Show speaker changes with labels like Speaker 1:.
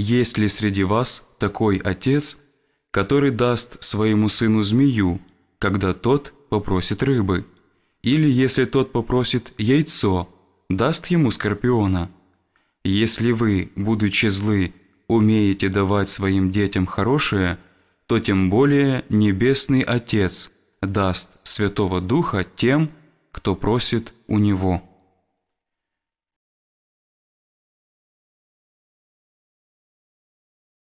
Speaker 1: есть ли среди вас такой отец, который даст своему сыну змею, когда тот попросит рыбы? Или если тот попросит яйцо, даст ему скорпиона? Если вы, будучи злы, умеете давать своим детям хорошее, то тем более Небесный Отец даст Святого Духа тем, кто просит у Него».